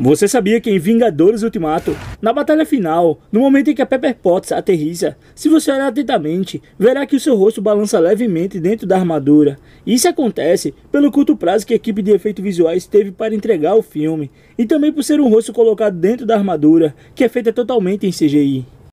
Você sabia que em Vingadores Ultimato, na batalha final, no momento em que a Pepper Potts aterriza, se você olhar atentamente, verá que o seu rosto balança levemente dentro da armadura. Isso acontece pelo curto prazo que a equipe de efeitos visuais teve para entregar o filme, e também por ser um rosto colocado dentro da armadura, que é feita totalmente em CGI.